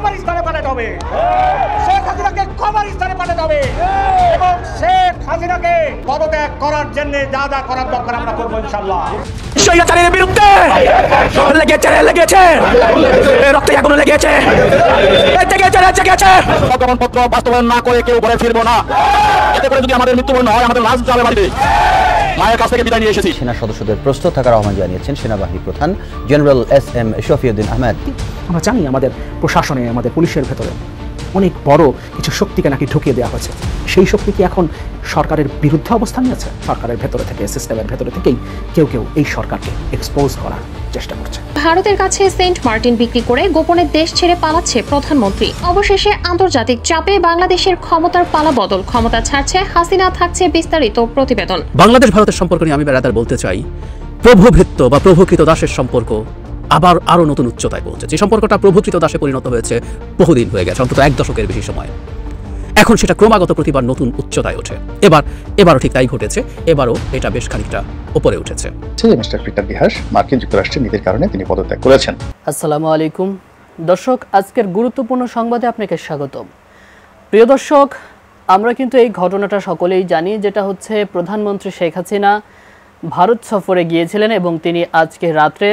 ক্ষমার স্থানে পাঠাতে হবে শেখ হাসিনাকে ক্ষমার স্থানে পাঠাতে হবে এবং শেখ হাসিনাকে পদত্যাগ করার জন্য যা যা করার দরকার আমরা করবো ইনশাল্লাহ বাস্তবায়ন না করে কেউ ঘরে ফিরবো না এতে করে যদি আমাদের মৃত্যুবরণ হয় আমাদের লাশ যাবে বাড়িতে মায়ের কাছ থেকে বিদায় নিয়ে এসেছি সেনা সদস্যদের প্রস্তুত থাকার আহ্বান জানিয়েছেন সেনাবাহিনী প্রধান General S M Shafiuddin Ahmed আমরা জানি আমাদের প্রশাসনে আমাদের পুলিশের ভেতরে অনেক বড় কিছু শক্তিকে নাকি ঢুকিয়ে দেওয়া হয়েছে সেই শক্তি কি এখন সরকারের বিরুদ্ধে অবস্থান আছে সরকারের ভেতরে থেকে সিস্টেমের ভেতরে থেকেই কেউ কেউ এই সরকারকে এক্সপোজ করা চেষ্টা করছে ভারতের কাছে সেন্ট মার্টিন বিক্রি করে গোপনে দেশ ছেড়ে পালাচ্ছে প্রধানমন্ত্রী অবশেষে আন্তর্জাতিক চাপে বাংলাদেশের ক্ষমতার পালা বদল ক্ষমতা ছাড়ছে হাসিনা থাকছে বিস্তারিত প্রতিবেদন বাংলাদেশ ভারতের সম্পর্ক নিয়ে আমি বেড়াতার বলতে চাই প্রভুভৃত্ত বা প্রভুকৃত দাসের সম্পর্ক আবার আরও নতুন উচ্চতায় পৌঁছেছে যে সম্পর্কটা প্রভুকৃত দাসে পরিণত হয়েছে বহুদিন হয়ে গেছে অন্তত এক দশকের বেশি সময় এখন সেটা ক্রমাগত প্রতিবার নতুন উচ্চতায় ওঠে এবার এবারও ঠিক তাই ঘটেছে এবারও এটা বেশ খানিকটা উপরে উঠেছে মার্কিন যুক্তরাষ্ট্রের নীতির কারণে তিনি পদত্যাগ করেছেন আসসালামু আলাইকুম দর্শক আজকের গুরুত্বপূর্ণ সংবাদে আপনাকে স্বাগত প্রিয় দর্শক আমরা কিন্তু এই ঘটনাটা সকলেই জানি যেটা হচ্ছে প্রধানমন্ত্রী শেখ হাসিনা ভারত সফরে গিয়েছিলেন এবং তিনি আজকে রাত্রে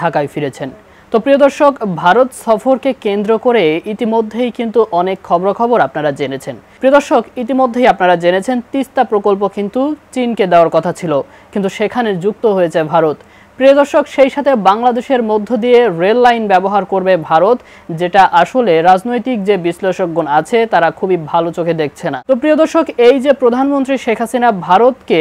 ঢাকায় ফিরেছেন তো প্রিয় দর্শক ভারত সফরকে কেন্দ্র করে ইতিমধ্যেই কিন্তু অনেক খবর খবর আপনারা জেনেছেন প্রিয় দর্শক ইতিমধ্যেই আপনারা জেনেছেন তিস্তা প্রকল্প কিন্তু চীনকে দেওয়ার কথা ছিল কিন্তু সেখানে যুক্ত হয়েছে ভারত প্রিয় দর্শক সেই সাথে বাংলাদেশের মধ্য দিয়ে রেল লাইন ব্যবহার করবে ভারত যেটা আসলে রাজনৈতিক যে বিশ্লেষকগণ আছে তারা খুবই ভালো চোখে দেখছে না তো প্রিয় দর্শক এই যে প্রধানমন্ত্রী শেখ হাসিনা ভারতকে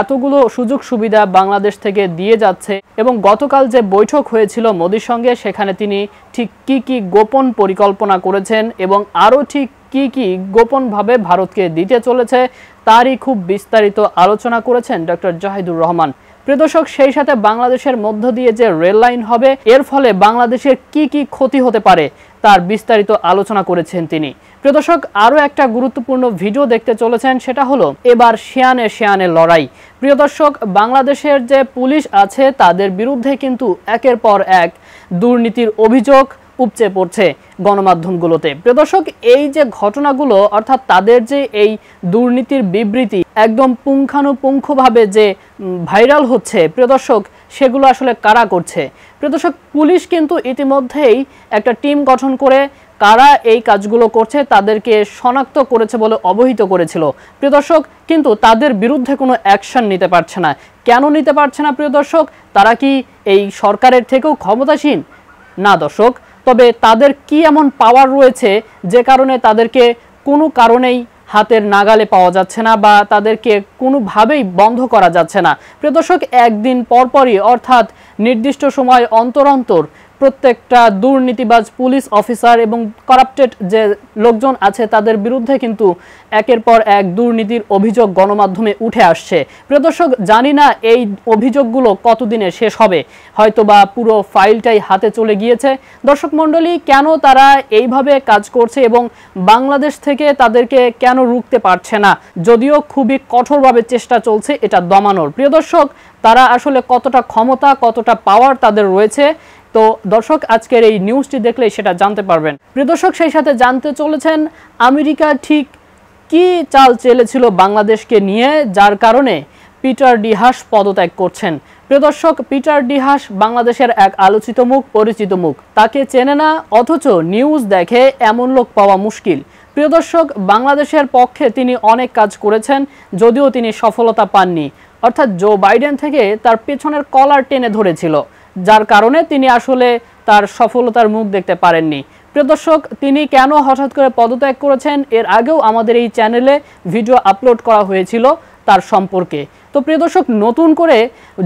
এতগুলো সুযোগ সুবিধা বাংলাদেশ থেকে দিয়ে যাচ্ছে এবং গতকাল যে বৈঠক হয়েছিল মোদির সঙ্গে সেখানে তিনি ঠিক কি কি গোপন পরিকল্পনা করেছেন এবং আরও ঠিক কি কি গোপনভাবে ভারতকে দিতে চলেছে তারই খুব বিস্তারিত আলোচনা করেছেন ডক্টর জাহিদুর রহমান প্রদর্শক সেই সাথে বাংলাদেশের মধ্য দিয়ে যে রেল লাইন হবে এর ফলে বাংলাদেশের কি কি ক্ষতি হতে পারে তার বিস্তারিত আলোচনা করেছেন তিনি প্রদর্শক আরও একটা গুরুত্বপূর্ণ ভিডিও দেখতে চলেছেন সেটা হলো এবার শিয়ানে শিয়ানে লড়াই প্রিয় দর্শক বাংলাদেশের যে পুলিশ আছে তাদের বিরুদ্ধে কিন্তু একের পর এক দুর্নীতির অভিযোগ উপচে পড়ছে গণমাধ্যমগুলোতে প্রিয় দর্শক এই যে ঘটনাগুলো অর্থাৎ তাদের যে এই দুর্নীতির বিবৃতি একদম পুঙ্খানুপুঙ্খভাবে যে ভাইরাল হচ্ছে প্রিয় দর্শক সেগুলো আসলে কারা করছে প্রিয় দর্শক পুলিশ কিন্তু ইতিমধ্যেই একটা টিম গঠন করে কারা এই কাজগুলো করছে তাদেরকে শনাক্ত করেছে বলে অবহিত করেছিল প্রিয় দর্শক কিন্তু তাদের বিরুদ্ধে কোনো অ্যাকশন নিতে পারছে না কেন নিতে পারছে না প্রিয় দর্শক তারা কি এই সরকারের থেকেও ক্ষমতাসীন না দর্শক তবে তাদের কি এমন পাওয়ার রয়েছে যে কারণে তাদেরকে কোনো কারণেই হাতের নাগালে পাওয়া যাচ্ছে না বা তাদেরকে কোনোভাবেই বন্ধ করা যাচ্ছে না প্রিয় দর্শক একদিন পরপরই অর্থাৎ নির্দিষ্ট সময় অন্তর অন্তর প্রত্যেকটা দুর্নীতিবাজ পুলিশ অফিসার এবং করাপ্টেড যে লোকজন আছে তাদের বিরুদ্ধে কিন্তু একের পর এক দুর্নীতির অভিযোগ গণমাধ্যমে উঠে আসছে প্রিয় দর্শক জানি না এই অভিযোগগুলো কতদিনে শেষ হবে হয়তো বা পুরো ফাইলটাই হাতে চলে গিয়েছে দর্শক মণ্ডলী কেন তারা এইভাবে কাজ করছে এবং বাংলাদেশ থেকে তাদেরকে কেন রুখতে পারছে না যদিও খুবই কঠোরভাবে চেষ্টা চলছে এটা দমানোর প্রিয় দর্শক তারা আসলে কতটা ক্ষমতা কতটা পাওয়ার তাদের রয়েছে তো দর্শক আজকের এই নিউজটি দেখলে সেটা জানতে পারবেন প্রিয় দর্শক সেই সাথে জানতে চলেছেন আমেরিকা ঠিক কি চাল চেলেছিল বাংলাদেশকে নিয়ে যার কারণে পিটার ডিহাস পদত্যাগ করছেন প্রিয় দর্শক পিটার ডিহাস বাংলাদেশের এক আলোচিত মুখ পরিচিত মুখ তাকে চেনে না অথচ নিউজ দেখে এমন লোক পাওয়া মুশকিল প্রিয় দর্শক বাংলাদেশের পক্ষে তিনি অনেক কাজ করেছেন যদিও তিনি সফলতা পাননি অর্থাৎ জো বাইডেন থেকে তার পেছনের কলার টেনে ধরেছিল যার কারণে তিনি আসলে তার সফলতার মুখ দেখতে পারেননি প্রিয় দর্শক তিনি কেন হঠাৎ করে পদত্যাগ করেছেন এর আগেও আমাদের এই চ্যানেলে ভিডিও আপলোড করা হয়েছিল তার সম্পর্কে তো প্রিয় দর্শক নতুন করে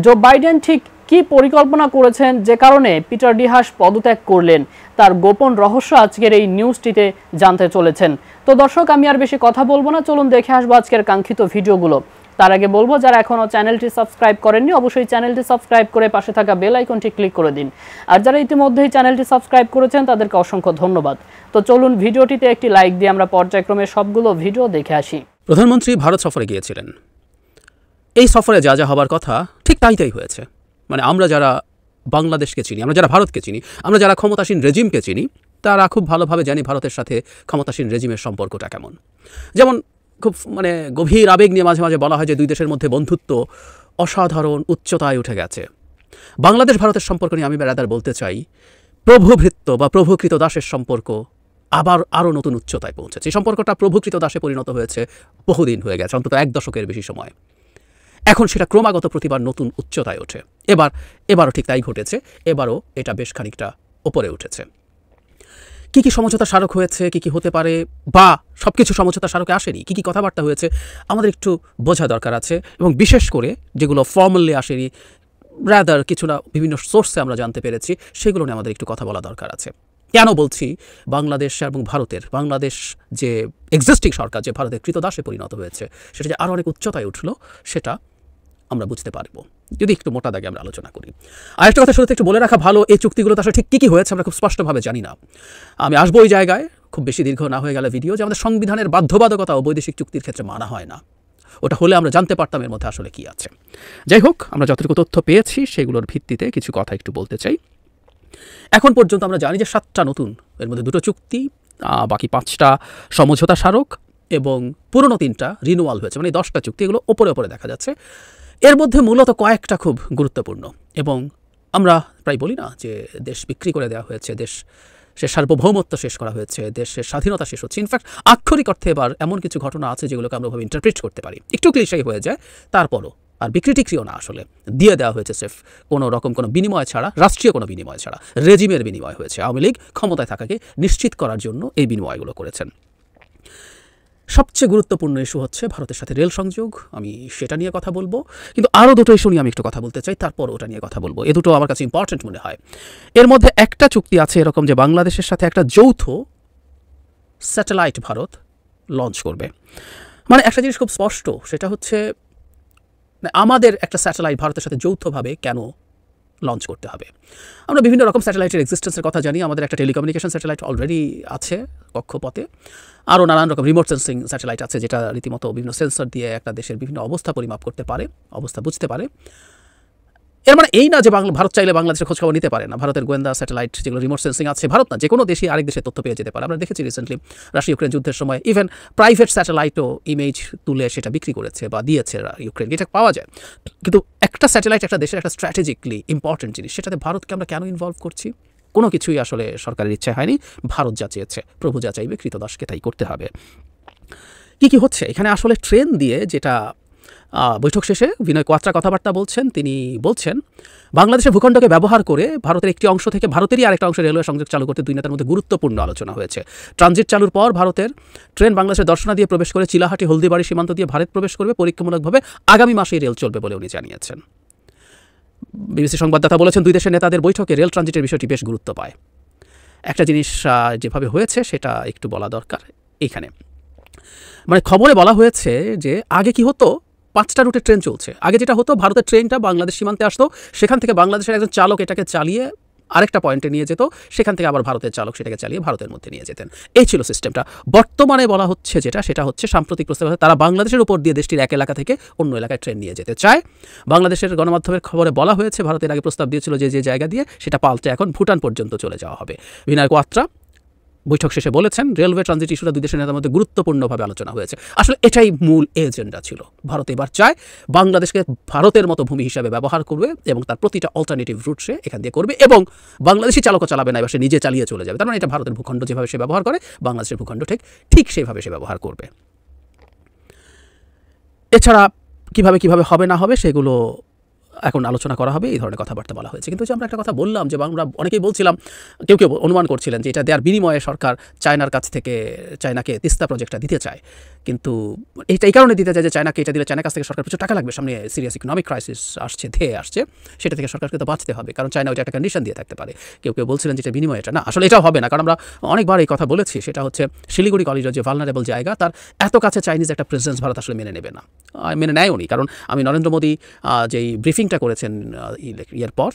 জো বাইডেন ঠিক কি পরিকল্পনা করেছেন যে কারণে পিটার ডিহাস পদত্যাগ করলেন তার গোপন রহস্য আজকের এই নিউজটিতে জানতে চলেছেন তো দর্শক আমি আর বেশি কথা বলবো না চলুন দেখে আসবো আজকের কাঙ্ক্ষিত ভিডিওগুলো তার আগে বলবো যারা এখনও চ্যানেলটি সাবস্ক্রাইব করেননি অবশ্যই চ্যানেলটি সাবস্ক্রাইব করে পাশে থাকা বেল আইকনটি ক্লিক করে দিন আর যারা ইতিমধ্যেই চ্যানেলটি সাবস্ক্রাইব করেছেন তাদেরকে অসংখ্য ধন্যবাদ তো চলুন ভিডিওটিতে একটি লাইক দিয়ে আমরা পর্যায়ক্রমে সবগুলো ভিডিও দেখে আসি প্রধানমন্ত্রী ভারত সফরে গিয়েছিলেন এই সফরে যা যা হবার কথা ঠিক তাই তাই হয়েছে মানে আমরা যারা বাংলাদেশকে চিনি আমরা যারা ভারতকে চিনি আমরা যারা ক্ষমতাসীন রেজিমকে চিনি তারা খুব ভালোভাবে জানি ভারতের সাথে ক্ষমতাসীন রেজিমের সম্পর্কটা কেমন যেমন খুব মানে গভীর আবেগ নিয়ে মাঝে মাঝে বলা হয় যে দুই দেশের মধ্যে বন্ধুত্ব অসাধারণ উচ্চতায় উঠে গেছে বাংলাদেশ ভারতের সম্পর্ক নিয়ে আমি বেড়াদার বলতে চাই প্রভুভৃত্ত বা প্রভুকৃত দাসের সম্পর্ক আবার আরও নতুন উচ্চতায় পৌঁছেছে এই সম্পর্কটা প্রভুকৃত দাসে পরিণত হয়েছে বহুদিন হয়ে গেছে অন্তত এক দশকের বেশি সময় এখন সেটা ক্রমাগত প্রতিবার নতুন উচ্চতায় ওঠে এবার এবারও ঠিক তাই ঘটেছে এবারও এটা বেশ খানিকটা ওপরে উঠেছে কি কি সমঝোতা স্মারক হয়েছে কি কি হতে পারে বা সব কিছু সমঝোতা স্মারকে আসেনি কি কি কথাবার্তা হয়েছে আমাদের একটু বোঝা দরকার আছে এবং বিশেষ করে যেগুলো ফর্মালি আসেনি রাদার কিছু না বিভিন্ন সোর্সে আমরা জানতে পেরেছি সেগুলো নিয়ে আমাদের একটু কথা বলা দরকার আছে কেন বলছি বাংলাদেশ এবং ভারতের বাংলাদেশ যে এক্সিস্টিং সরকার যে ভারতের কৃতদাসে পরিণত হয়েছে সেটা যে আরও অনেক উচ্চতায় উঠল সেটা আমরা বুঝতে পারবো যদি একটু মোটা দাগে আমরা আলোচনা করি আর একটা কথা শুরুতে একটু বলে রাখা ভালো এই চুক্তিগুলোতে আসলে ঠিক কী কী হয়েছে আমরা খুব স্পষ্টভাবে জানি না আমি আসবো ওই জায়গায় খুব বেশি দীর্ঘ না হয়ে গেলে ভিডিও যে আমাদের সংবিধানের বাধ্যবাধকতা ও বৈদেশিক চুক্তির ক্ষেত্রে মানা হয় না ওটা হলে আমরা জানতে পারতাম এর মধ্যে আসলে কী আছে যাই হোক আমরা যতটুকু তথ্য পেয়েছি সেগুলোর ভিত্তিতে কিছু কথা একটু বলতে চাই এখন পর্যন্ত আমরা জানি যে সাতটা নতুন এর মধ্যে দুটো চুক্তি বাকি পাঁচটা সমঝোতা স্মারক এবং পুরনো তিনটা রিনুয়াল হয়েছে মানে দশটা চুক্তি এগুলো ওপরে ওপরে দেখা যাচ্ছে এর মধ্যে মূলত কয়েকটা খুব গুরুত্বপূর্ণ এবং আমরা প্রায় বলি না যে দেশ বিক্রি করে দেওয়া হয়েছে দেশ সে সার্বভৌমত্ব শেষ করা হয়েছে দেশের স্বাধীনতা শেষ হচ্ছে ইনফ্যাক্ট আক্ষরিক অর্থে এবার এমন কিছু ঘটনা আছে যেগুলোকে আমরা ভাবে ইন্টারপ্রিট করতে পারি একটু ক্লিশাই হয়ে যায় তারপরও আর বিক্রি না আসলে দিয়ে দেওয়া হয়েছে সেফ কোনো রকম কোনো বিনিময় ছাড়া রাষ্ট্রীয় কোনো বিনিময় ছাড়া রেজিমের বিনিময় হয়েছে আওয়ামী লীগ ক্ষমতায় থাকাকে নিশ্চিত করার জন্য এই বিনিময়গুলো করেছেন সবচেয়ে গুরুত্বপূর্ণ ইস্যু হচ্ছে ভারতের সাথে রেল সংযোগ আমি সেটা নিয়ে কথা বলবো কিন্তু আরও দুটো ইস্যু নিয়ে আমি একটু কথা বলতে চাই তারপর ওটা নিয়ে কথা বলবো এ দুটো আমার কাছে ইম্পর্টেন্ট মনে হয় এর মধ্যে একটা চুক্তি আছে এরকম যে বাংলাদেশের সাথে একটা যৌথ স্যাটেলাইট ভারত লঞ্চ করবে মানে একটা জিনিস খুব স্পষ্ট সেটা হচ্ছে মানে আমাদের একটা স্যাটেলাইট ভারতের সাথে যৌথভাবে কেন লঞ্চ করতে হবে আমরা বিভিন্ন রকম স্যাটেলাইটের এক্সিস্টেন্সের কথা জানি আমাদের একটা টেলিকমিউনিকেশন স্যাটেলাইট অলরেডি আছে কক্ষপথে আরও নানান রকম রিমোট সেন্সিং স্যাটেলাইট আছে যেটা রীতিমতো বিভিন্ন সেন্সর দিয়ে একটা দেশের বিভিন্ন অবস্থা পরিমাপ করতে পারে অবস্থা বুঝতে পারে এর মানে এই না যে বাংলা ভারত চাইলে বাংলাদেশের খোঁজখবর নিতে পারে না ভারতের গোয়েন্দা স্যাটেলাইট যেগুলো রিমোট সেন্সিং আছে ভারত না যে কোনো দেশে আরেক দেশের তথ্য পেয়ে যেতে পারে আমরা দেখেছি রিসেন্টলি রাশিয়া ইউক্রেন যুদ্ধের সময় ইভেন প্রাইভেট স্যাটেলাইটও ইমেজ তুলে সেটা বিক্রি করেছে বা দিয়েছে ইউক্রেন এটা পাওয়া যায় কিন্তু একটা স্যাটেলাইট একটা দেশের একটা স্ট্র্যাটেজিকলি ইম্পর্টেন্ট জিনিস সেটাতে ভারতকে আমরা কেন ইনভলভ করছি কোনো কিছুই আসলে সরকারের ইচ্ছা হয়নি ভারত যা চেয়েছে প্রভু যা চাইবে কৃতদাসকে তাই করতে হবে কি কি হচ্ছে এখানে আসলে ট্রেন দিয়ে যেটা বৈঠক শেষে বিনয় কোয়াত্রা কথাবার্তা বলছেন তিনি বলছেন বাংলাদেশের ভূখণ্ডকে ব্যবহার করে ভারতের একটি অংশ থেকে ভারতেরই আরেকটা অংশে রেলওয়ে সংযোগ চালু করতে দুই নেতার মধ্যে গুরুত্বপূর্ণ আলোচনা হয়েছে ট্রানজিট চালুর পর ভারতের ট্রেন বাংলাদেশের দর্শনা দিয়ে প্রবেশ করে চিলাহাটি হলদিবাড়ি সীমান্ত দিয়ে ভারত প্রবেশ করবে পরীক্ষামূলকভাবে আগামী মাসেই রেল চলবে বলে উনি জানিয়েছেন বিবিসি সংবাদদাতা বলেছেন দুই দেশের নেতাদের বৈঠকে রেল ট্রানজিটের বিষয়টি বেশ গুরুত্ব পায় একটা জিনিস যেভাবে হয়েছে সেটা একটু বলা দরকার এখানে মানে খবরে বলা হয়েছে যে আগে কি হতো পাঁচটা রুটে ট্রেন চলছে আগে যেটা হতো ভারতের ট্রেনটা বাংলাদেশ সীমান্তে আসতো সেখান থেকে বাংলাদেশের একজন চালক এটাকে চালিয়ে আরেকটা পয়েন্টে নিয়ে যেত সেখান থেকে আবার ভারতের চালক সেটাকে চালিয়ে ভারতের মধ্যে নিয়ে যেতেন এই ছিল সিস্টেমটা বর্তমানে বলা হচ্ছে যেটা সেটা হচ্ছে সাম্প্রতিক প্রস্তাব তারা বাংলাদেশের উপর দিয়ে দেশটির এক এলাকা থেকে অন্য এলাকায় ট্রেন নিয়ে যেতে চায় বাংলাদেশের গণমাধ্যমের খবরে বলা হয়েছে ভারতের আগে প্রস্তাব দিয়েছিল যে যে জায়গা দিয়ে সেটা পাল্টে এখন ভুটান পর্যন্ত চলে যাওয়া হবে বিনায়ক ওয়াত্রা বৈঠক শেষে বলেছেন রেলওয়ে ট্রানজিট ইস্যুটা দুই দেশের নেতার মধ্যে গুরুত্বপূর্ণভাবে আলোচনা হয়েছে আসলে এটাই মূল এজেন্ডা ছিল ভারত এবার চায় বাংলাদেশকে ভারতের মতো ভূমি হিসাবে ব্যবহার করবে এবং তার প্রতিটা অল্টারনেটিভ রুট সে এখান দিয়ে করবে এবং বাংলাদেশি চালকও চালাবে না এবার সে নিজে চালিয়ে চলে যাবে তার মানে এটা ভারতের ভূখণ্ড যেভাবে সে ব্যবহার করে বাংলাদেশের ভূখণ্ড ঠিক ঠিক সেভাবে সে ব্যবহার করবে এছাড়া কিভাবে কিভাবে হবে না হবে সেগুলো এখন আলোচনা করা হবে এই ধরনের কথাবার্তা বলা হয়েছে কিন্তু যে আমরা একটা কথা বললাম যে আমরা অনেকেই বলছিলাম কেউ কেউ অনুমান করছিলেন যে এটা দেওয়ার বিনিময়ে সরকার চায়নার কাছ থেকে চায়নাকে তিস্তা প্রজেক্টটা দিতে চায় কিন্তু এটা এই কারণে দিতে যায় যে চায়নাকে এটা দিলে চায়নার কাছ থেকে সরকার প্রচুর টাকা লাগবে সামনে সিরিয়াস ইকোনমিক ক্রাইসিস আসছে ধেয়ে আসছে সেটা থেকে সরকারকে তো বাঁচতে হবে কারণ চায়না ওইটা একটা কন্ডিশন দিয়ে থাকতে পারে কেউ কেউ বলছিলেন যেটা বিনিময় এটা না আসলে এটাও হবে না কারণ আমরা অনেকবার এই কথা বলেছি সেটা হচ্ছে শিলিগুড়ি কলেজের যে ভালনারেবল জায়গা তার এত কাছে চাইনিজ একটা প্রেজেন্স ভারত আসলে মেনে নেবে না মেনে নেয়ওনি কারণ আমি নরেন্দ্র মোদী যেই ব্রিফিংটা করেছেন ইয়ের পর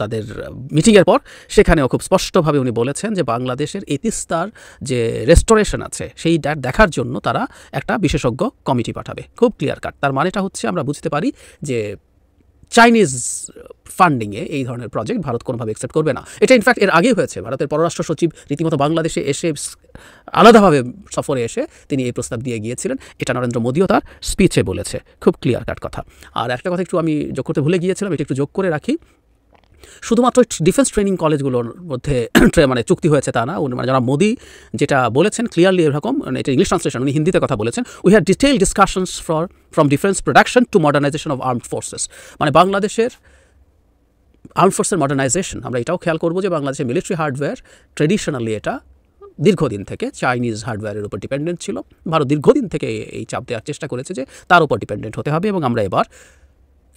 তাদের মিটিংয়ের পর সেখানেও খুব স্পষ্টভাবে উনি বলেছেন যে বাংলাদেশের এতিস্তার যে রেস্টোরেশন আছে সেই দেখার জন্য তারা একটা বিশেষজ্ঞ কমিটি পাঠাবে খুব ক্লিয়ার কাট তার মানেটা হচ্ছে আমরা বুঝতে পারি যে চাইনিজ ফান্ডিংয়ে এই ধরনের প্রজেক্ট ভারত কোনোভাবে অ্যাকসেপ্ট করবে না এটা ইনফ্যাক্ট এর আগেই হয়েছে ভারতের পররাষ্ট্র সচিব রীতিমতো বাংলাদেশে এসে আলাদাভাবে সফরে এসে তিনি এই প্রস্তাব দিয়ে গিয়েছিলেন এটা নরেন্দ্র মোদীও তার স্পিচে বলেছে খুব ক্লিয়ার কাট কথা আর একটা কথা একটু আমি যোগ করতে ভুলে গিয়েছিলাম এটা একটু যোগ করে রাখি শুধুমাত্র ডিফেন্স ট্রেনিং কলেজগুলোর মধ্যে মানে চুক্তি হয়েছে তা না উনি মানে যারা মোদী যেটা বলেছেন ক্লিয়ারলি এরকম মানে এটা ইংলিশ ট্রান্সলেশন উনি হিন্দিতে কথা বলেছেন we had detail discussions for from defence production to modernisation of armed forces মানে বাংলাদেশের আর্ম ফোর্সের মডার্নাইজেশন আমরা এটাও খেয়াল করবো যে বাংলাদেশের মিলিটারি হার্ডওয়্যার ট্রেডিশনালি এটা দীর্ঘদিন থেকে চাইনিজ হার্ডওয়্যারের উপর ডিপেন্ডেন্ট ছিল ভারত দীর্ঘদিন থেকে এই চাপ দেওয়ার চেষ্টা করেছে যে তার উপর ডিপেন্ডেন্ট হতে হবে এবং আমরা এবার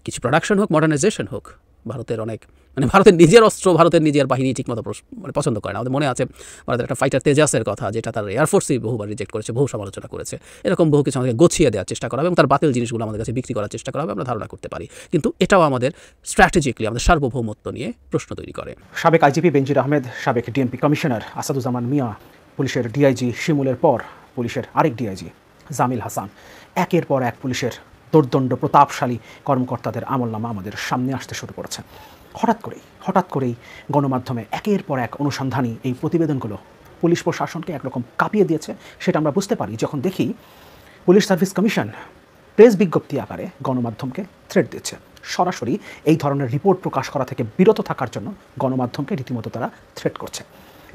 কিছু প্রোডাকশন হোক মডার্নাইজেশন হোক ভারতের অনেক মানে ভারতের নিজের অস্ত্র ভারতের নিজের বাহিনী ঠিকমতো মানে পছন্দ করে না আমাদের মনে আছে ভারতের একটা ফাইটার তেজাসের কথা যেটা তার এয়ারফোর্সই বহুবার রিজেক্ট করেছে বহু সমালোচনা করেছে এরকম বহু কিছু আমাদেরকে গছিয়ে দেওয়ার চেষ্টা করা হবে এবং তার বাতিল জিনিসগুলো আমাদের কাছে বিক্রি করার চেষ্টা করা হবে আমরা ধারণা করতে পারি কিন্তু এটাও আমাদের স্ট্র্যাটেজিকলি আমাদের সার্বভৌমত্ব নিয়ে প্রশ্ন তৈরি করে সাবেক আইজিপি বেঞ্জির আহমেদ সাবেক ডিএমপি কমিশনার আসাদুজ্জামান মিয়া পুলিশের ডিআইজি শিমুলের পর পুলিশের আরেক ডিআইজি জামিল হাসান একের পর এক পুলিশের দুর্দণ্ড প্রতাপশালী কর্মকর্তাদের আমলনামা আমাদের সামনে আসতে শুরু করেছে হঠাৎ করেই হঠাৎ করেই গণমাধ্যমে একের পর এক অনুসন্ধানী এই প্রতিবেদনগুলো পুলিশ প্রশাসনকে একরকম কাঁপিয়ে দিয়েছে সেটা আমরা বুঝতে পারি যখন দেখি পুলিশ সার্ভিস কমিশন প্রেস বিজ্ঞপ্তি আকারে গণমাধ্যমকে থ্রেট দিচ্ছে সরাসরি এই ধরনের রিপোর্ট প্রকাশ করা থেকে বিরত থাকার জন্য গণমাধ্যমকে রীতিমতো তারা থ্রেট করছে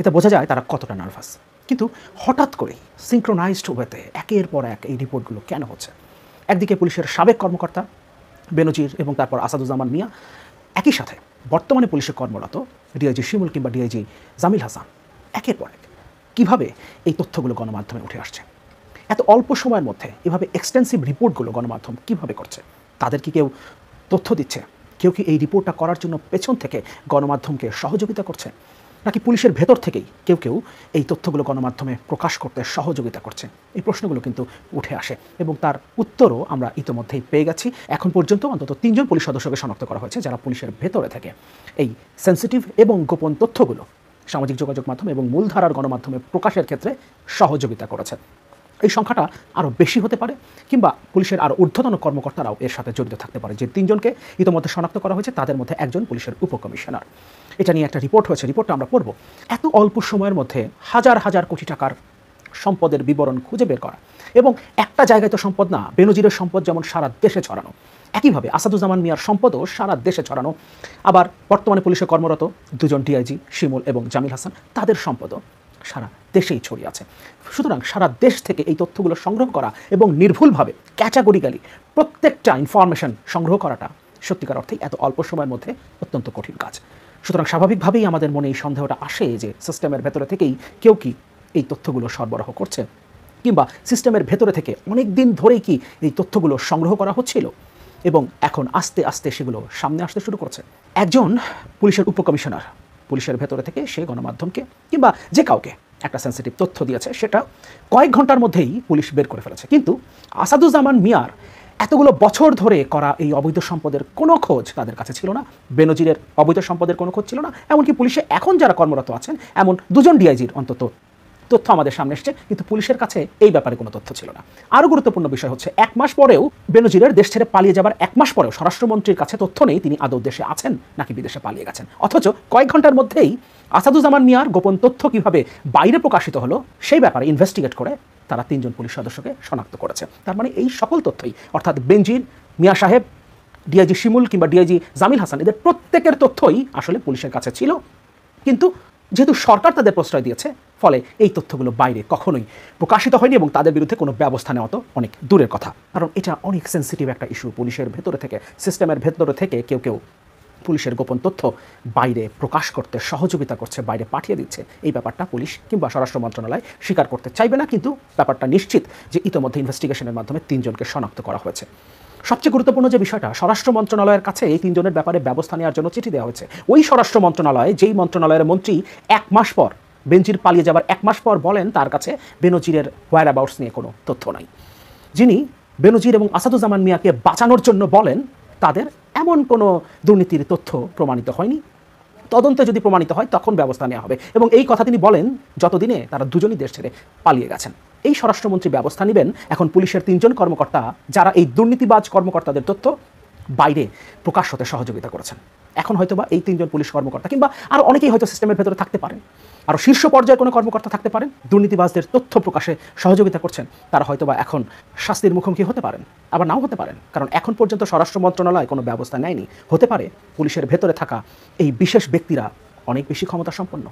এতে বোঝা যায় তারা কতটা নার্ভাস কিন্তু হঠাৎ করেই সিঙ্ক্রোনাইজড ওয়েতে একের পর এক এই রিপোর্টগুলো কেন হচ্ছে একদিকে পুলিশের সাবেক কর্মকর্তা বেনজির এবং তারপর আসাদুজ্জামান মিয়া একই সাথে বর্তমানে পুলিশে কর্মরত ডিআইজি শিমুল কিংবা ডিআইজি জামিল হাসান একের পর এক কীভাবে এই তথ্যগুলো গণমাধ্যমে উঠে আসছে এত অল্প সময়ের মধ্যে এভাবে এক্সটেন্সিভ রিপোর্টগুলো গণমাধ্যম কিভাবে করছে তাদের কি কেউ তথ্য দিচ্ছে কেউ কি এই রিপোর্টটা করার জন্য পেছন থেকে গণমাধ্যমকে সহযোগিতা করছে নাকি পুলিশের ভেতর থেকেই কেউ কেউ এই তথ্যগুলো গণমাধ্যমে প্রকাশ করতে সহযোগিতা করছে এই প্রশ্নগুলো কিন্তু উঠে আসে এবং তার উত্তরও আমরা ইতোমধ্যেই পেয়ে গেছি এখন পর্যন্ত অন্তত তিনজন পুলিশ সদস্যকে শনাক্ত করা হয়েছে যারা পুলিশের ভেতরে থেকে এই সেন্সিটিভ এবং গোপন তথ্যগুলো সামাজিক যোগাযোগ মাধ্যম এবং মূলধারার গণমাধ্যমে প্রকাশের ক্ষেত্রে সহযোগিতা করেছে এই সংখ্যাটা আরও বেশি হতে পারে কিংবা পুলিশের আরও ঊর্ধ্বতন কর্মকর্তারাও এর সাথে জড়িত থাকতে পারে যে তিনজনকে ইতিমধ্যে শনাক্ত করা হয়েছে তাদের মধ্যে একজন পুলিশের উপকমিশনার এটা নিয়ে একটা রিপোর্ট হয়েছে রিপোর্টটা আমরা পড়ব এত অল্প সময়ের মধ্যে হাজার হাজার কোটি টাকার সম্পদের বিবরণ খুঁজে বের করা এবং একটা জায়গায় তো সম্পদ না বেনজিরের সম্পদ যেমন সারা দেশে ছড়ানো একইভাবে আসাদুজ্জামান মিয়ার সম্পদও সারা দেশে ছড়ানো আবার বর্তমানে পুলিশে কর্মরত দুজন ডিআইজি শিমুল এবং জামিল হাসান তাদের সম্পদও সারা দেশেই ছড়িয়ে আছে সুতরাং সারা দেশ থেকে এই তথ্যগুলো সংগ্রহ করা এবং নির্ভুলভাবে ক্যাটাগরিক্যালি প্রত্যেকটা ইনফরমেশন সংগ্রহ করাটা সত্যিকার অর্থেই এত অল্প সময়ের মধ্যে অত্যন্ত কঠিন কাজ সুতরাং স্বাভাবিকভাবেই আমাদের মনে এই সন্দেহটা আসে যে সিস্টেমের ভেতরে থেকেই কেউ কি এই তথ্যগুলো সরবরাহ করছে কিংবা সিস্টেমের ভেতরে থেকে অনেক দিন ধরেই কি এই তথ্যগুলো সংগ্রহ করা হচ্ছিল এবং এখন আস্তে আস্তে সেগুলো সামনে আসতে শুরু করছে একজন পুলিশের উপকমিশনার পুলিশের ভেতরে থেকে সেই গণমাধ্যমকে কিংবা যে কাউকে একটা সেন্সিটিভ তথ্য দিয়েছে সেটা কয়েক ঘন্টার মধ্যেই পুলিশ বের করে ফেলেছে কিন্তু আসাদুজ্জামান মিয়ার এতগুলো বছর ধরে করা এই অবৈধ সম্পদের কোনো খোঁজ তাদের কাছে ছিল না বেনজিরের অবৈধ সম্পদের কোনো খোঁজ ছিল না এমনকি পুলিশে এখন যারা কর্মরত আছেন এমন দুজন ডিআইজির অন্তত তথ্য আমাদের সামনে এসছে কিন্তু পুলিশের কাছে এই ব্যাপারে কোনো তথ্য ছিল না আরও গুরুত্বপূর্ণ বিষয় হচ্ছে এক মাস পরেও বেনজিরের দেশ ছেড়ে পালিয়ে যাওয়ার এক মাস পরেও স্বরাষ্ট্রমন্ত্রীর কাছে তথ্য নেই তিনি আদৌ দেশে আছেন নাকি বিদেশে পালিয়ে গেছেন অথচ কয়েক ঘন্টার মধ্যেই আসাদুজ্জামান মিয়ার গোপন তথ্য কিভাবে বাইরে প্রকাশিত হলো সেই ব্যাপারে ইনভেস্টিগেট করে তারা তিনজন পুলিশ সদস্যকে শনাক্ত করেছে তার মানে এই সকল তথ্যই অর্থাৎ বেনজির মিয়া সাহেব ডিআইজি শিমুল কিংবা ডিআইজি জামিল হাসান এদের প্রত্যেকের তথ্যই আসলে পুলিশের কাছে ছিল কিন্তু যেহেতু সরকার তাদের প্রশ্রয় দিয়েছে ফলে এই তথ্যগুলো বাইরে কখনোই প্রকাশিত হয়নি এবং তাদের বিরুদ্ধে কোনো ব্যবস্থা নেওয়া তো অনেক দূরের কথা কারণ এটা অনেক সেন্সিটিভ একটা ইস্যু পুলিশের ভেতরে থেকে সিস্টেমের ভেতরে থেকে কেউ কেউ পুলিশের গোপন তথ্য বাইরে প্রকাশ করতে সহযোগিতা করছে বাইরে পাঠিয়ে দিচ্ছে এই ব্যাপারটা পুলিশ কিংবা স্বরাষ্ট্র মন্ত্রণালয় স্বীকার করতে চাইবে না কিন্তু ব্যাপারটা নিশ্চিত যে ইতোমধ্যে ইনভেস্টিগেশনের মাধ্যমে তিনজনকে শনাক্ত করা হয়েছে সবচেয়ে গুরুত্বপূর্ণ যে বিষয়টা স্বরাষ্ট্র মন্ত্রণালয়ের কাছে এই তিনজনের ব্যাপারে ব্যবস্থা নেওয়ার জন্য চিঠি দেওয়া হয়েছে ওই স্বরাষ্ট্র মন্ত্রণালয়ে যেই মন্ত্রণালয়ের মন্ত্রী এক মাস পর বেনজির পালিয়ে যাওয়ার এক মাস পর বলেন তার কাছে বেনজিরের হোয়ার অ্যাবাউটস নিয়ে কোনো তথ্য নাই যিনি বেনজির এবং আসাদুজ্জামান মিয়াকে বাঁচানোর জন্য বলেন তাদের এমন কোনো দুর্নীতির তথ্য প্রমাণিত হয়নি তদন্তে যদি প্রমাণিত হয় তখন ব্যবস্থা নেওয়া হবে এবং এই কথা তিনি বলেন যতদিনে তারা দুজনই দেশ ছেড়ে পালিয়ে গেছেন এই স্বরাষ্ট্রমন্ত্রী ব্যবস্থা নেবেন এখন পুলিশের তিনজন কর্মকর্তা যারা এই দুর্নীতিবাজ কর্মকর্তাদের তথ্য বাইরে প্রকাশ হতে সহযোগিতা করেছেন এখন হয়তো বা এই তিনজন পুলিশ কর্মকর্তা কিংবা আরও অনেকেই হয়তো সিস্টেমের ভেতরে থাকতে পারেন আরও শীর্ষ পর্যায়ের কোনো কর্মকর্তা থাকতে পারেন দুর্নীতিবাজদের তথ্য প্রকাশে সহযোগিতা করছেন তারা হয়তো বা এখন শাস্তির মুখোমুখি হতে পারেন আবার নাও হতে পারেন কারণ এখন পর্যন্ত স্বরাষ্ট্র মন্ত্রণালয় কোনো ব্যবস্থা নেয়নি হতে পারে পুলিশের ভেতরে থাকা এই বিশেষ ব্যক্তিরা অনেক বেশি ক্ষমতা সম্পন্ন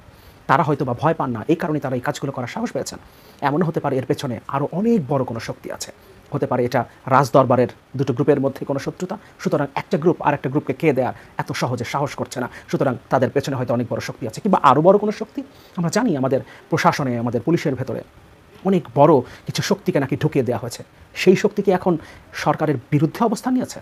তারা হয়তো বা ভয় পান না এই কারণে তারা এই কাজগুলো করার সাহস পেয়েছেন এমন হতে পারে এর পেছনে আরও অনেক বড় কোনো শক্তি আছে হতে পারে এটা রাজদরবারের দুটো গ্রুপের মধ্যে কোনো শত্রুতা সুতরাং একটা গ্রুপ আর একটা গ্রুপকে কে দেয়ার এত সহজে সাহস করছে না সুতরাং তাদের পেছনে হয়তো অনেক বড় শক্তি আছে কিংবা আরও বড় কোনো শক্তি আমরা জানি আমাদের প্রশাসনে আমাদের পুলিশের ভেতরে অনেক বড় কিছু শক্তিকে নাকি ঢুকিয়ে দেওয়া হয়েছে সেই শক্তিকে এখন সরকারের বিরুদ্ধে অবস্থান নিয়েছে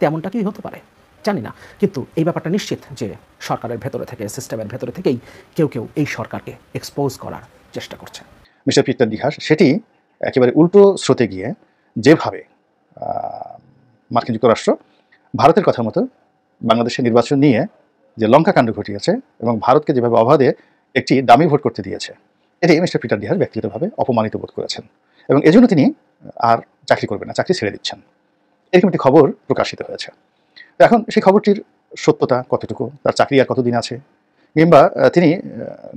তেমনটা কি হতে পারে জানি না কিন্তু এই ব্যাপারটা নিশ্চিত যে সরকারের ভেতরে থেকে সিস্টেমের ভেতরে থেকেই কেউ কেউ এই সরকারকে এক্সপোজ করার চেষ্টা করছে মিস্টার পিতার ইতিহাস সেটি একেবারে উল্টো স্রোতে গিয়ে যেভাবে মার্কিন যুক্তরাষ্ট্র ভারতের কথার মতো বাংলাদেশের নির্বাচন নিয়ে যে লঙ্কা কাণ্ড ঘটিয়েছে এবং ভারতকে যেভাবে অবাধে একটি দামি ভোট করতে দিয়েছে এটি মিস্টার পিটার ডিহার ব্যক্তিগতভাবে অপমানিত বোধ করেছেন এবং এজন্য তিনি আর চাকরি করবেন না চাকরি ছেড়ে দিচ্ছেন এরকম একটি খবর প্রকাশিত হয়েছে এখন সেই খবরটির সত্যতা কতটুকু তার চাকরি আর কতদিন আছে কিংবা তিনি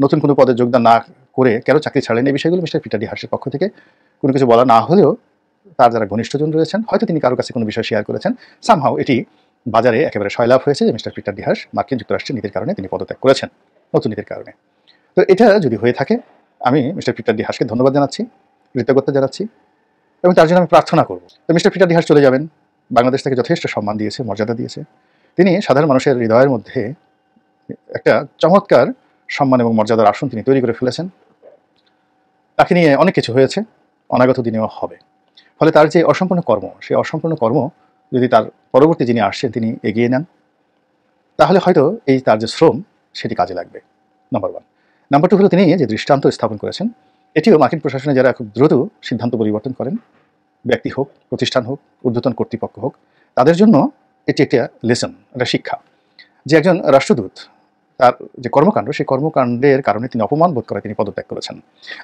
নতুন কোনো পদে যোগদান না করে কেন চাকরি ছাড়েন এই বিষয়গুলো মিস্টার পিটার হার্সের পক্ষ থেকে কোনো কিছু বলা না হলেও তার যারা ঘনিষ্ঠজন রয়েছেন হয়তো তিনি কারো কাছে কোনো বিষয় শেয়ার করেছেন সামহাও এটি বাজারে একেবারে সয়লাভ হয়েছে যে মিস্টার পিটার ডিহাস মার্কিন যুক্তরাষ্ট্রের নীতির কারণে তিনি পদত্যাগ করেছেন নতুন নীতির কারণে তো এটা যদি হয়ে থাকে আমি মিস্টার পিটার ডিহাসকে ধন্যবাদ জানাচ্ছি কৃতজ্ঞতা জানাচ্ছি এবং তার জন্য আমি প্রার্থনা করব তো মিস্টার পিটার ডিহাস চলে যাবেন বাংলাদেশ থেকে যথেষ্ট সম্মান দিয়েছে মর্যাদা দিয়েছে তিনি সাধারণ মানুষের হৃদয়ের মধ্যে একটা চমৎকার সম্মান এবং মর্যাদার আসন তিনি তৈরি করে ফেলেছেন তাকে নিয়ে অনেক কিছু হয়েছে অনাগত দিনেও হবে ফলে তার যে অসম্পূর্ণ কর্ম সে অসম্পূর্ণ কর্ম যদি তার পরবর্তী যিনি আসছেন তিনি এগিয়ে নেন তাহলে হয়তো এই তার যে শ্রম সেটি কাজে লাগবে নাম্বার ওয়ান নাম্বার টু হলো তিনি যে দৃষ্টান্ত স্থাপন করেছেন এটিও মার্কিন প্রশাসনে যারা খুব দ্রুত সিদ্ধান্ত পরিবর্তন করেন ব্যক্তি হোক প্রতিষ্ঠান হোক উদ্বোধন কর্তৃপক্ষ হোক তাদের জন্য এটি একটা লেসন একটা শিক্ষা যে একজন রাষ্ট্রদূত তার যে কর্মকাণ্ড সেই কর্মকাণ্ডের কারণে তিনি অপমান বোধ করে তিনি পদত্যাগ করেছেন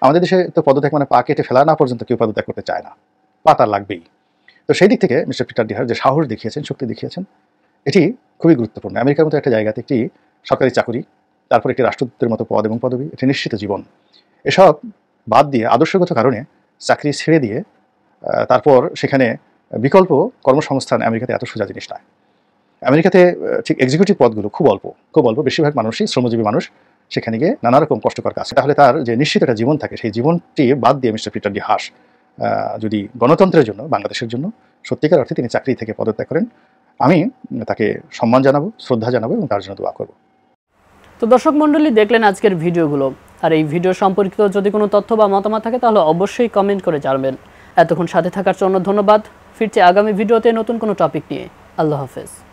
আমাদের দেশে তো পদত্যাগ মানে পা কেটে ফেলা না পর্যন্ত কেউ পদত্যাগ করতে চায় না পা তার লাগবেই তো সেই দিক থেকে মিস্টার পিটার ডিহার যে সাহস দেখিয়েছেন শক্তি দেখিয়েছেন এটি খুবই গুরুত্বপূর্ণ আমেরিকার মতো একটা জায়গাতে একটি সরকারি চাকরি তারপর একটি রাষ্ট্রদূতের মতো পদ এবং পদবি এটি নিশ্চিত জীবন এসব বাদ দিয়ে আদর্শগত কারণে চাকরি ছেড়ে দিয়ে তারপর সেখানে বিকল্প কর্মসংস্থান আমেরিকাতে এত সোজা জিনিস নয় আমেরিকাতে ঠিক এক্সিকিউটিভ পদগুলো খুব অল্প খুব অল্প বেশিরভাগ মানুষই শ্রমজীবী মানুষ সেখানে গিয়ে নানা রকম কষ্টকর কাজ তাহলে তার যে নিশ্চিত একটা জীবন থাকে সেই জীবনটি বাদ দিয়ে মিস্টার পিটার ডি হাস যদি গণতন্ত্রের জন্য বাংলাদেশের জন্য সত্যিকার অর্থে তিনি চাকরি থেকে পদত্যাগ করেন আমি তাকে সম্মান জানাবো শ্রদ্ধা জানাবো এবং তার জন্য দোয়া করব তো দর্শক মণ্ডলী দেখলেন আজকের ভিডিওগুলো আর এই ভিডিও সম্পর্কিত যদি কোনো তথ্য বা মতামত থাকে তাহলে অবশ্যই কমেন্ট করে জানবেন এতক্ষণ সাথে থাকার জন্য ধন্যবাদ ফিরছে আগামী ভিডিওতে নতুন কোনো টপিক নিয়ে আল্লাহ হাফেজ